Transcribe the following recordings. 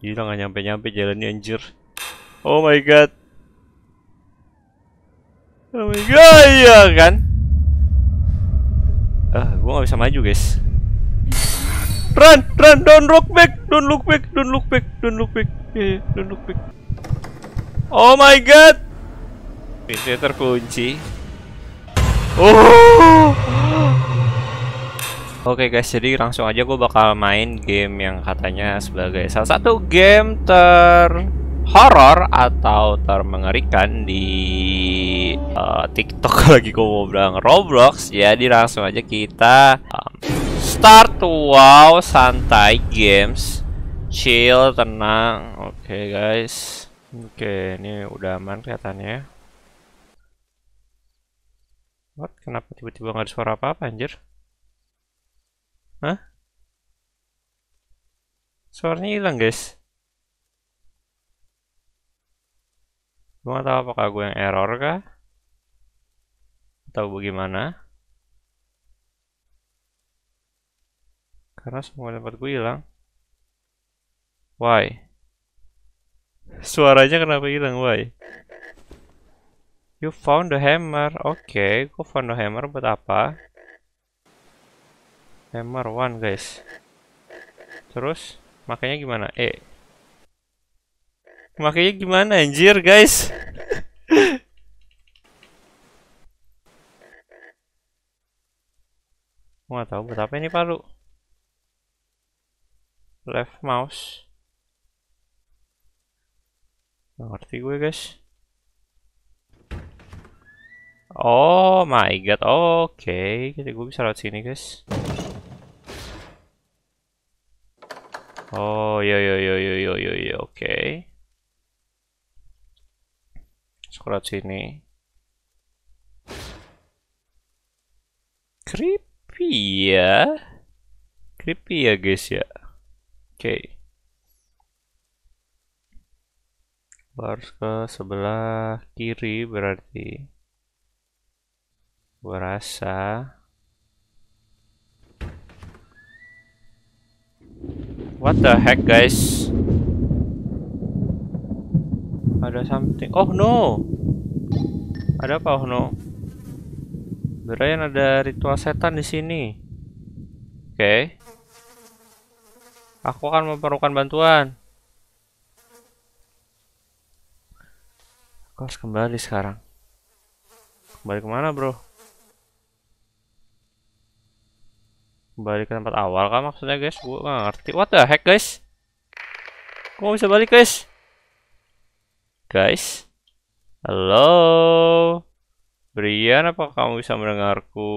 Gila nggak nyampe-nyampe jalannya anjir. Oh my god. Oh my god, iya kan? Ah, gue gak bisa maju, guys. Run, run, don't look back, don't look back, don't look back, don't look back. Yeah, yeah, don't look back. Oh my god. Pintu terkunci. Oh. Oke okay guys, jadi langsung aja gue bakal main game yang katanya sebagai salah satu game ter horor atau termengerikan di uh, TikTok lagi gue mau bilang Roblox. Jadi langsung aja kita um, start wow santai games, chill tenang. Oke okay guys, oke okay, ini udah aman kelihatannya. What? Kenapa tiba-tiba nggak -tiba ada suara apa-apa anjir? Hah? Suaranya hilang, guys. Gue gak tau apakah gue yang error kah? Atau bagaimana? Karena semua tempat gue hilang. Why? Suaranya kenapa hilang, why? You found the hammer. Oke, okay, gue found the hammer buat apa? Hammer One guys terus makanya gimana E makanya gimana anjir guys Gua tahu buat apa ini palu left mouse Gak ngerti gue guys oh my god oke okay. jadi gue bisa lewat sini guys Oh, yo yo yo yo yo yo yo, oke. Okay. sini. Creepy ya. Creepy ya, guys ya. Oke. Okay. Harus ke sebelah kiri berarti. Berasa. rasa. What the heck guys? Ada something. Oh no. Ada apa oh no? Brian ada ritual setan di sini. Oke. Okay. Aku akan memerlukan bantuan. Aku harus kembali sekarang. Kembali kemana, bro? kembali ke tempat awal kan maksudnya guys? Gue gak ngerti. What the heck guys? kok bisa balik guys? Guys? Halo? Brian, apa kamu bisa mendengarku?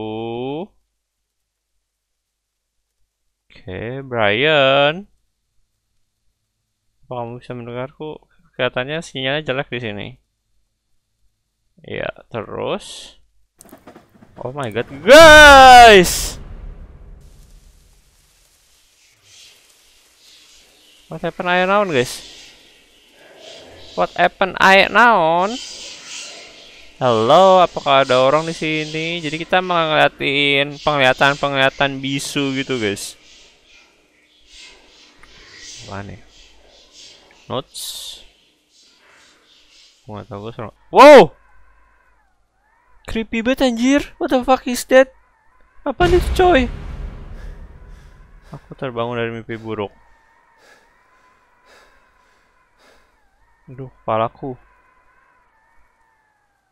Oke, okay, Brian. Apa kamu bisa mendengarku? Kelihatannya sinyalnya jelek di sini. Ya, terus. Oh my god, guys! What happen I now, guys? What happen I now? Halo, apakah ada orang di sini? Jadi kita mengeliatin penglihatan-penglihatan bisu gitu, guys. Mana? Ya? Notes. Gua tahu gue Wow! Creepy banget anjir. What the fuck is that? Apa nih, coy? Aku terbangun dari mimpi buruk. Aduh, palaku.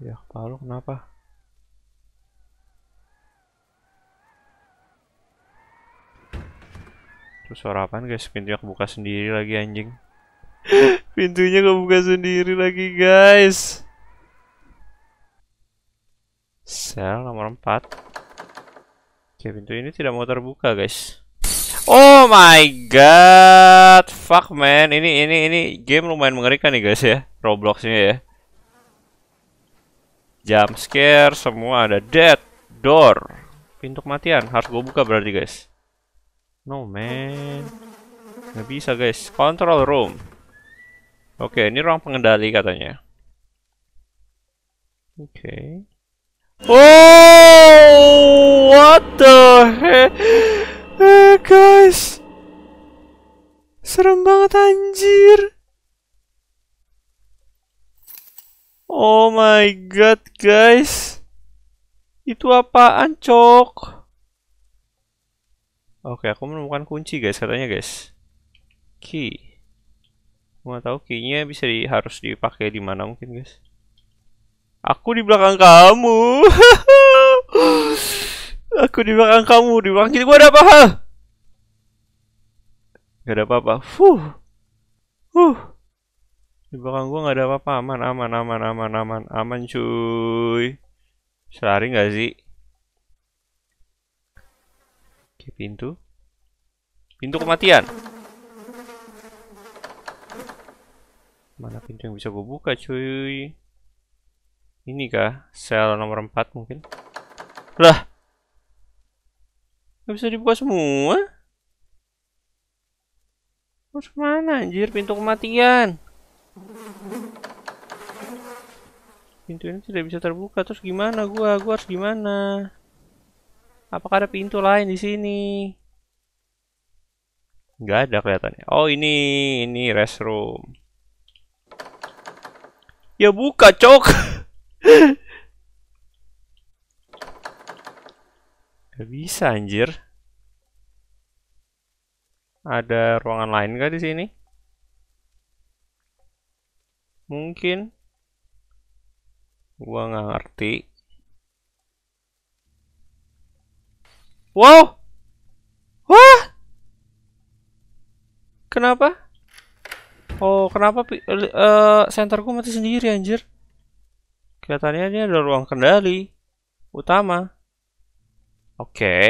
Ya, palu kenapa? tuh suara apaan guys? Pintunya kebuka sendiri lagi anjing. Pintunya kebuka sendiri lagi guys. Sel nomor 4. Oke, pintu ini tidak mau terbuka guys. Oh my god, fuck man, ini ini ini game lumayan mengerikan nih guys ya, Robloxnya ya. Jump scare semua ada dead door, pintu kematian harus gue buka berarti guys. No man, nggak bisa guys. Control room. Oke, ini ruang pengendali katanya. Oke. Okay. Oh, what the heck? Eh guys Serem banget anjir Oh my god guys Itu apaan cok Oke aku menemukan kunci guys katanya guys Key Gua tahu key-nya bisa di, harus dipakai di mana mungkin guys Aku di belakang kamu Aku di belakang kamu, di belakang kiri gua ada apa? Gak ada apa-apa. Fuh. Fuh. Di belakang gue gak ada apa-apa. Aman, aman, aman, aman, aman, aman cuy. Selari gak sih? Oke, pintu. Pintu kematian. Mana pintu yang bisa gue buka cuy? Ini kah? Sel nomor 4 mungkin? Lah! Gak bisa dibuka semua? Terus mana anjir pintu kematian? Pintu ini tidak bisa terbuka. Terus gimana gua? Gua harus gimana? Apakah ada pintu lain di sini? Gak ada kelihatannya. Oh ini, ini restroom. Ya buka cok. Gak bisa anjir. Ada ruangan lain gak di sini? Mungkin. Gua nggak ngerti. Wow! Wah! Kenapa? Oh, kenapa uh, senterku mati sendiri anjir? Kelihatannya ini ada ruang kendali utama. Oke. Okay.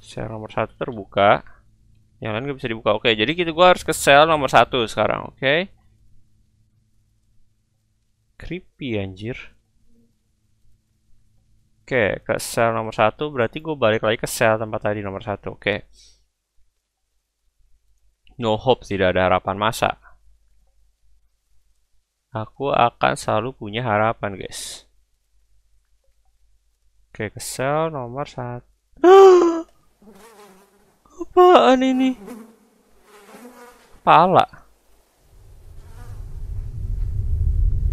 Sel nomor satu terbuka. Yang lain nggak bisa dibuka. Oke, okay, jadi kita gitu, gua harus ke sel nomor satu sekarang. Oke. Okay. Creepy anjir. Oke, okay, ke sel nomor satu. Berarti gue balik lagi ke sel tempat tadi nomor satu. Oke. Okay. No hope, tidak ada harapan masa. Aku akan selalu punya harapan, guys. Oke, kesel nomor satu. Apaan ini? Pala.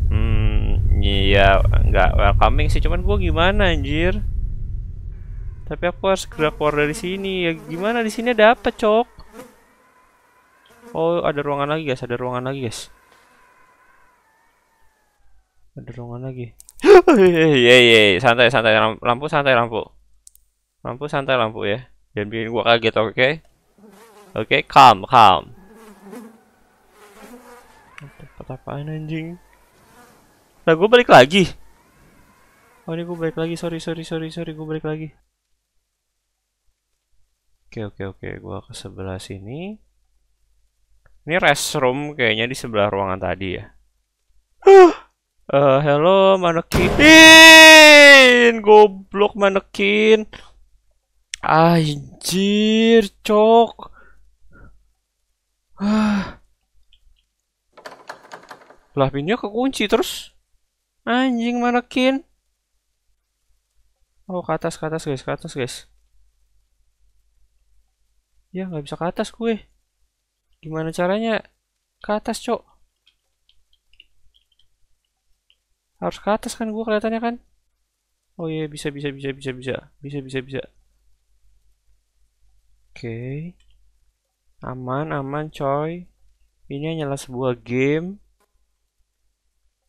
Hmm, iya, nggak welcoming sih. Cuman gue gimana, anjir? Tapi aku harus segera keluar dari sini. Ya gimana di sini ada apa, cok? Oh, ada ruangan lagi, guys. Ada ruangan lagi, guys. Ada ruangan lagi. Iya, iya iya santai santai lampu santai lampu. Lampu santai lampu ya. Jangan bikin gua kaget oke. Okay? Oke okay, calm calm. Tempat apaan anjing? Lah gua balik lagi. Oh ini gua balik lagi sorry sorry sorry sorry gua balik lagi. Oke okay, oke okay, oke okay. gua ke sebelah sini. Ini restroom kayaknya di sebelah ruangan tadi ya. Uh, hello manekin goblok manekin anjir cok ah. lah pinnya kekunci terus anjing manekin oh ke atas ke atas guys ke atas guys ya nggak bisa ke atas gue gimana caranya ke atas cok Harus ke atas kan gue kelihatannya kan? Oh iya, bisa, bisa, bisa, bisa, bisa. Bisa, bisa, bisa. Oke. Okay. Aman, aman coy. Ini hanyalah sebuah game.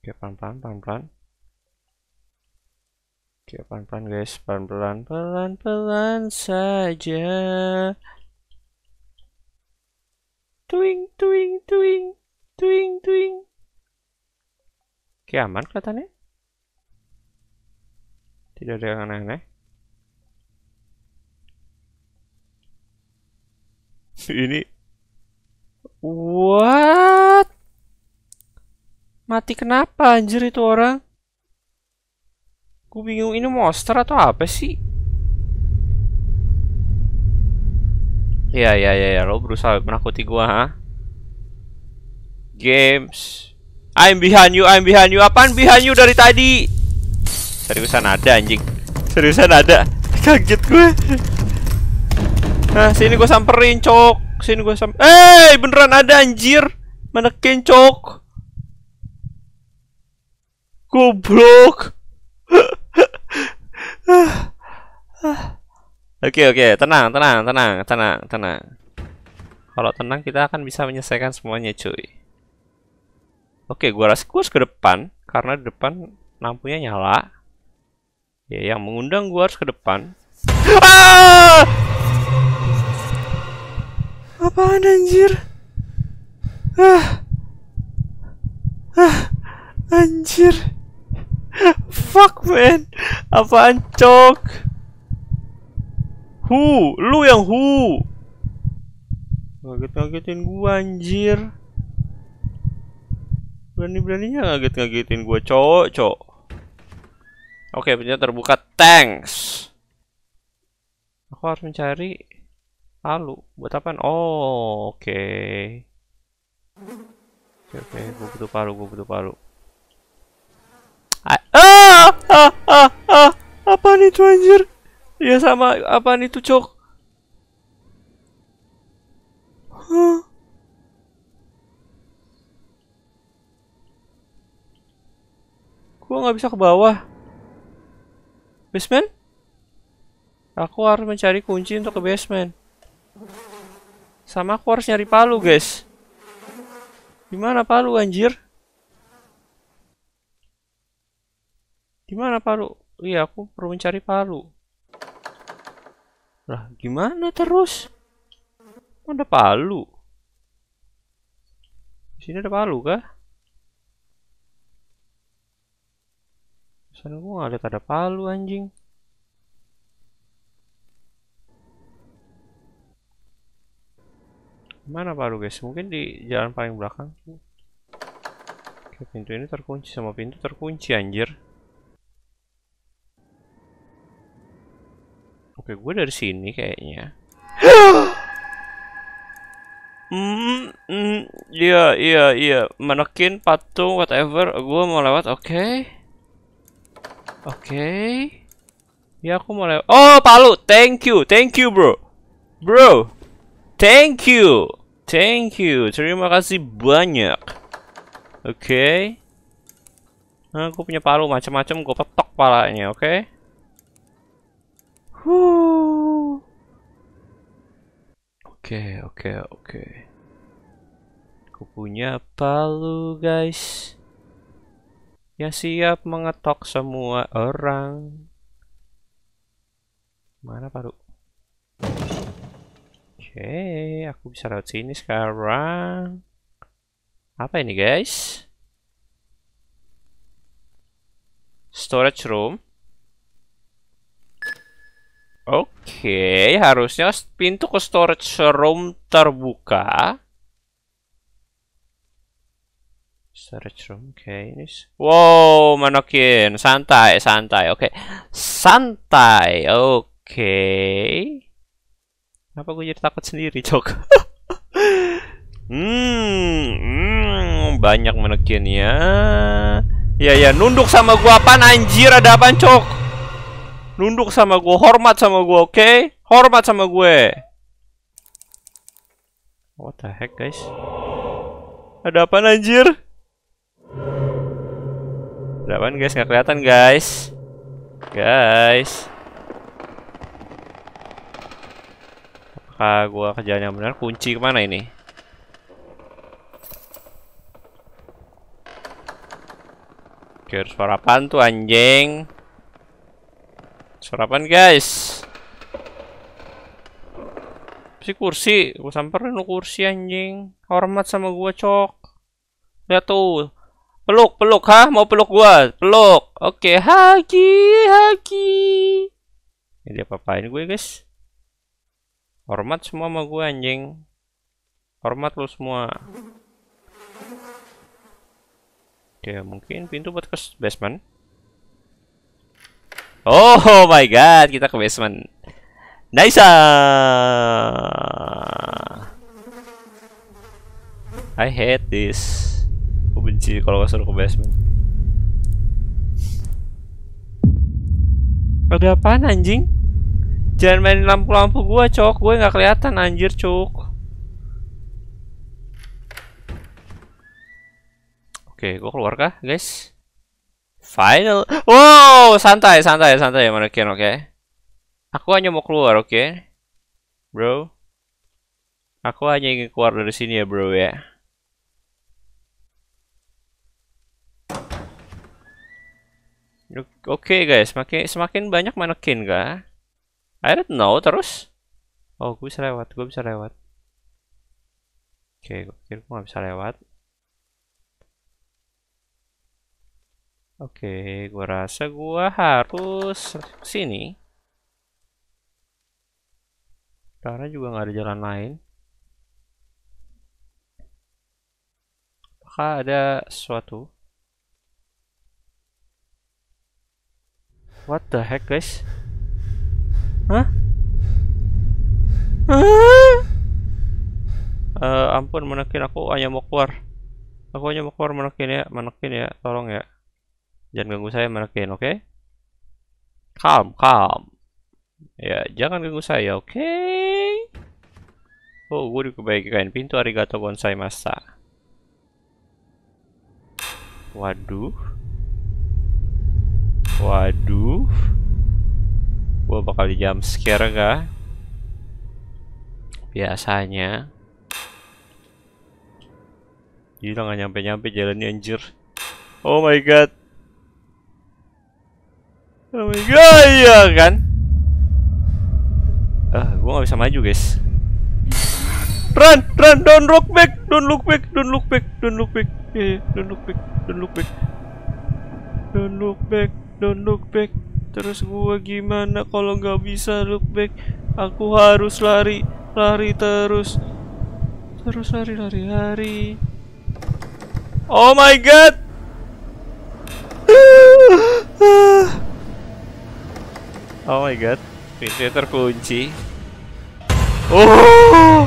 Oke, okay, pelan-pelan, pelan-pelan. Oke, okay, pelan-pelan guys. Pelan-pelan, pelan-pelan saja. twing twing twing twing twing Oke aman kelihatannya. Tidak ada yang aneh-aneh. Ini What? Mati kenapa anjir itu orang? Gue bingung ini monster atau apa sih? Ya ya ya, ya. lo berusaha menakuti gua, ha? Games. I'm behind you, I'm behind you. Apaan behind you dari tadi? Seriusan ada anjing. Seriusan ada. Kaget gue. Nah, sini gue samperin, cok. Sini gue sam. Eh, beneran ada anjir. Mana kencok? Goblok. Oke, oke, tenang, tenang, tenang, tenang, tenang. Kalau tenang kita akan bisa menyelesaikan semuanya, cuy. Oke, gua rasa gua harus ke depan karena depan lampunya nyala. Ya, yang mengundang gua harus ke depan. Ah! Apaan anjir? Ah. Ah. Anjir. Fuck man. Apaan cok? Hu, lu yang hu. Ngaget-ngagetin gua anjir. Berani-beraninya ngaget-ngagetin gue, cowok, cowok. Oke, pintunya terbuka. Thanks. Aku harus mencari alu. Buat apa? Oh, oke. Okay. Oke, okay, Gue butuh palu, gue butuh palu. Ah! ah! Ah! Ah! Apa nih tuh anjir? Ya sama, apa nih tuh Cok? nggak bisa ke bawah. Basement? Aku harus mencari kunci untuk ke basement. Sama aku harus nyari palu, guys. Gimana palu, anjir? Gimana palu? Iya, aku perlu mencari palu. Lah, gimana terus? Ada palu. Di sini ada palu kah? Sana gue gak liat ada palu anjing. Mana palu guys? Mungkin di jalan paling belakang. Oke, pintu ini terkunci sama pintu terkunci anjir. Oke, gue dari sini kayaknya. Hmm, mm, iya, iya, iya. Manekin, patung, whatever. Gue mau lewat, oke. Okay. Oke. Okay. Ya aku mau lewat. Oh, palu. Thank you. Thank you, bro. Bro. Thank you. Thank you. Terima kasih banyak. Oke. Okay. Nah, aku punya palu macam-macam, gue petok palanya, oke? Okay? Oke, okay, oke, okay, oke. Okay. Aku punya palu, guys yang siap mengetok semua orang. Mana paru? Oke, aku bisa lewat sini sekarang. Apa ini guys? Storage room. Oke, harusnya pintu ke storage room terbuka. Storage room, oke okay, ini Wow, manokin Santai, santai, oke okay. Santai, oke okay. Kenapa gue jadi takut sendiri, Cok? hmm, hmm, banyak manokin ya Ya, ya, nunduk sama gua apa? anjir, ada apa, Cok? Nunduk sama gua, hormat sama gua, oke? Okay? Hormat sama gue What the heck, guys? Ada apa anjir? Berapaan guys? Nggak kelihatan guys. Guys. Apakah gua kerjaan yang benar? Kunci kemana ini? Oke, suara apaan tuh anjing? Suara apaan guys? Si kursi, gua samperin lu kursi anjing. Hormat sama gua, Cok. Lihat tuh, Peluk, peluk, hah? Mau peluk gua? Peluk. Oke, okay. haki haki. Ini dia papain gue, guys. Hormat semua sama gue, anjing. Hormat lo semua. Oke, mungkin pintu buat ke basement. Oh, oh, my god, kita ke basement. Nice. I hate this. Aku benci kalau suruh ke basement. Ada apaan anjing? Jangan main lampu-lampu gue, cok. Gue nggak kelihatan anjir, cok. Oke, gue keluar kah, guys? Final. Wow, santai, santai, santai ya, oke. Okay? Aku hanya mau keluar, oke? Okay? Bro. Aku hanya ingin keluar dari sini ya, bro ya. Oke okay, guys, semakin semakin banyak manekin kah? I don't know, terus? Oh, gue bisa lewat, gue bisa lewat. Oke, okay, gue pikir gue gak bisa lewat. Oke, okay, gue rasa gue harus sini. Karena juga nggak ada jalan lain. Apakah ada sesuatu? What the heck, guys? Hah? uh, ampun menekin aku hanya mau keluar aku hanya mau keluar menekin ya menekin ya tolong ya jangan ganggu saya menekin oke okay? calm calm ya jangan ganggu saya oke okay? oh gue dikebaikan pintu arigato bonsai masa waduh Waduh. Gua bakal jam scare kah? Biasanya. Gila nggak nyampe-nyampe jalannya anjir. Oh my god. Oh my god, iya kan? Ah, gua nggak bisa maju, guys. Run, run, don't look back, don't look back, don't look back, don't look back, eh, don't look back, don't look back, don't look back don't look back terus gua gimana kalau nggak bisa look back aku harus lari lari terus terus lari lari lari oh my god oh my god Pintu terkunci oh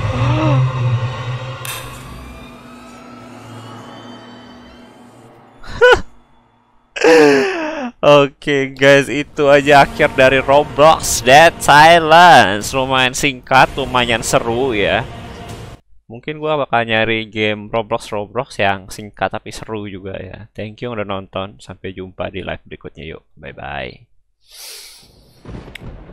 Oke okay, guys, itu aja akhir dari Roblox Dead Silence. Lumayan singkat, lumayan seru ya. Mungkin gua bakal nyari game Roblox Roblox yang singkat tapi seru juga ya. Thank you udah nonton. Sampai jumpa di live berikutnya yuk. Bye bye.